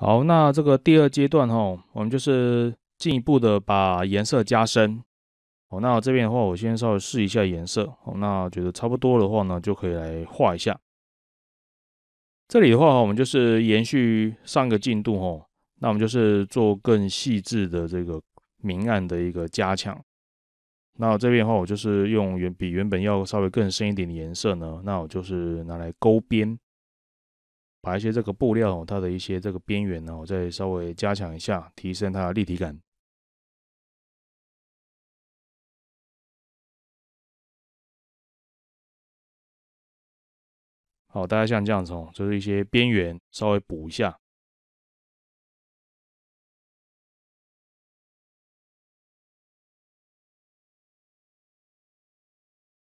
好，那这个第二阶段哈，我们就是进一步的把颜色加深。哦，那我这边的话，我先稍微试一下颜色。哦，那觉得差不多的话呢，就可以来画一下。这里的话，我们就是延续上个进度哈。那我们就是做更细致的这个明暗的一个加强。那这边的话，我就是用原比原本要稍微更深一点的颜色呢，那我就是拿来勾边。把一些这个布料它的一些这个边缘，呢、后再稍微加强一下，提升它的立体感。好，大家像这样子哦，就是一些边缘稍微补一下。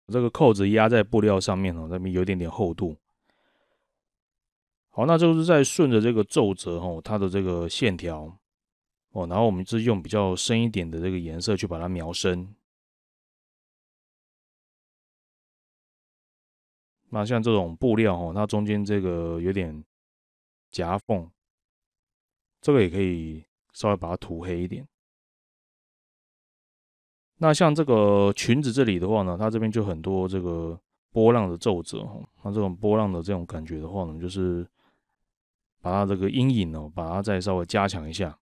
这个扣子压在布料上面哦，那边有一点点厚度。好，那就是在顺着这个皱褶哦，它的这个线条哦，然后我们是用比较深一点的这个颜色去把它描深。那像这种布料哦，它中间这个有点夹缝，这个也可以稍微把它涂黑一点。那像这个裙子这里的话呢，它这边就很多这个波浪的皱褶哦，那这种波浪的这种感觉的话呢，就是。把它这个阴影哦，把它再稍微加强一下。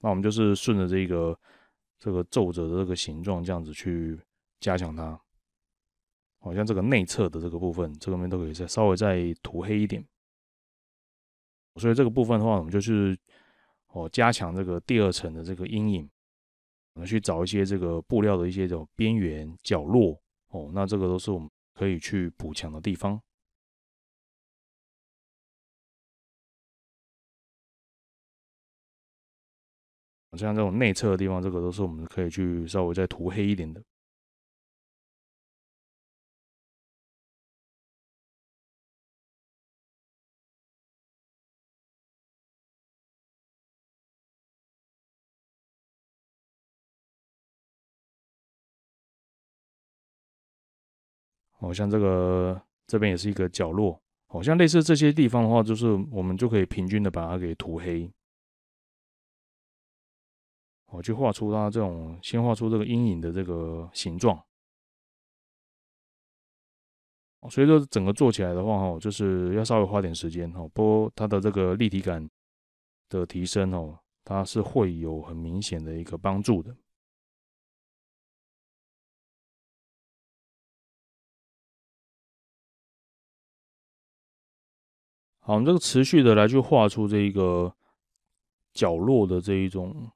那我们就是顺着这个这个皱褶的这个形状，这样子去加强它。好像这个内侧的这个部分，这个面都可以再稍微再涂黑一点。所以这个部分的话，我们就是哦加强这个第二层的这个阴影。我们去找一些这个布料的一些这种边缘、角落哦，那这个都是我们可以去补强的地方。像这种内侧的地方，这个都是我们可以去稍微再涂黑一点的。哦，像这个这边也是一个角落，哦，像类似这些地方的话，就是我们就可以平均的把它给涂黑。我去画出它这种，先画出这个阴影的这个形状。所以说，整个做起来的话，哦，就是要稍微花点时间，哦，不过它的这个立体感的提升，哦，它是会有很明显的一个帮助的。好，我们这个持续的来去画出这一个角落的这一种。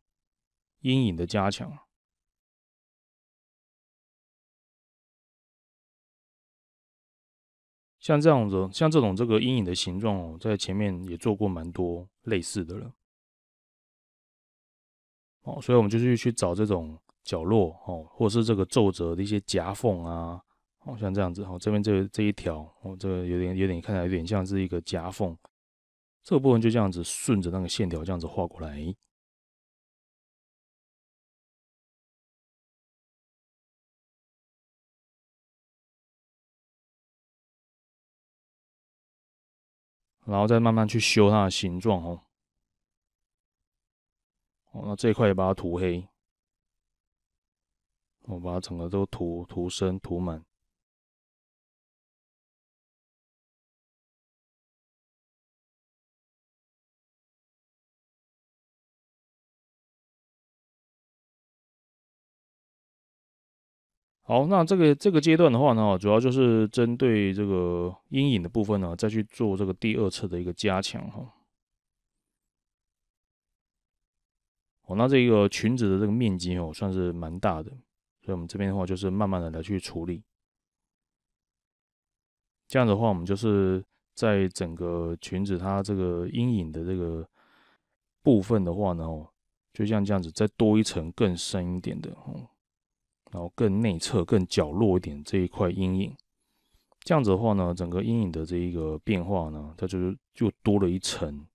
阴影的加强，像这样子，像这种这个阴影的形状，哦，在前面也做过蛮多类似的了。哦，所以我们就是去找这种角落哦，或者是这个皱褶的一些夹缝啊，哦，像这样子，哦，这边这这一条，哦，这个有点有点看起来有点像是一个夹缝，这个部分就这样子顺着那个线条这样子画过来。然后再慢慢去修它的形状哦，哦，那这一块也把它涂黑，我把它整个都涂涂深涂满。好，那这个这个阶段的话呢，主要就是针对这个阴影的部分呢，再去做这个第二次的一个加强哈。哦，那这个裙子的这个面积哦，算是蛮大的，所以我们这边的话就是慢慢的来去处理。这样的话，我们就是在整个裙子它这个阴影的这个部分的话呢，哦，就像这样子，再多一层更深一点的哦。然后更内侧、更角落一点这一块阴影，这样子的话呢，整个阴影的这一个变化呢，它就是就多了一层。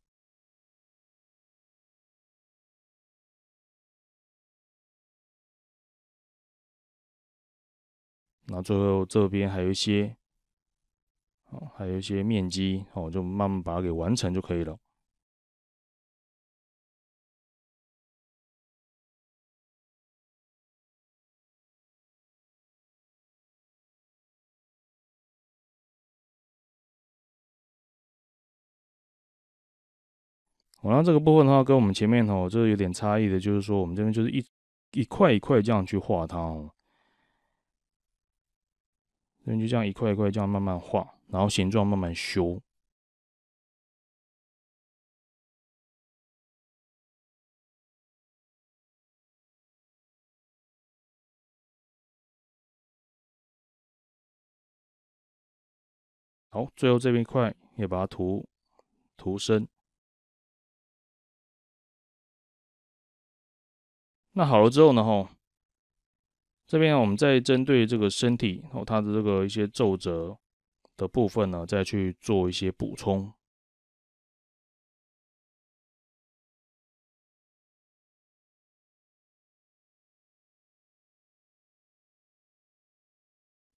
那最后这边还有一些，哦，还有一些面积哦，就慢慢把它给完成就可以了。然那这个部分的话，跟我们前面哦，这有点差异的，就是说我们这边就是一一块一块这样去画它哦，那就这样一块一块这样慢慢画，然后形状慢慢修。好，最后这边一块也把它涂涂深。那好了之后呢？吼，这边我们再针对这个身体哦，它的这个一些皱褶的部分呢，再去做一些补充。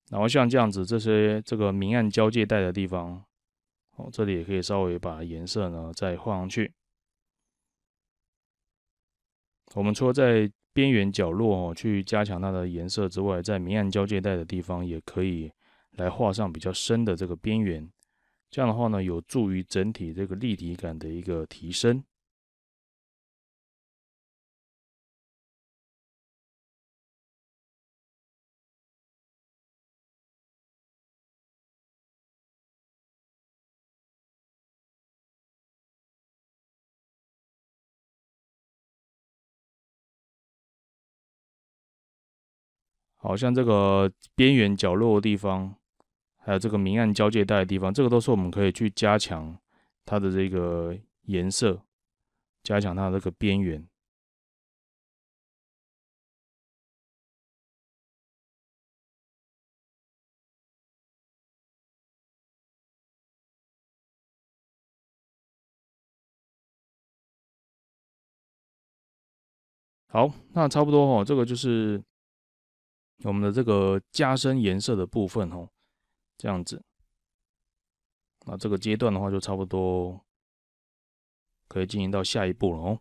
然后像这样子，这些这个明暗交界带的地方，哦，这里也可以稍微把颜色呢再画上去。我们除了在边缘角落哦去加强它的颜色之外，在明暗交界带的地方也可以来画上比较深的这个边缘，这样的话呢，有助于整体这个立体感的一个提升。好，像这个边缘角落的地方，还有这个明暗交界带的地方，这个都是我们可以去加强它的这个颜色，加强它的这个边缘。好，那差不多哦，这个就是。我们的这个加深颜色的部分，哦，这样子，那这个阶段的话，就差不多可以进行到下一步了，哦。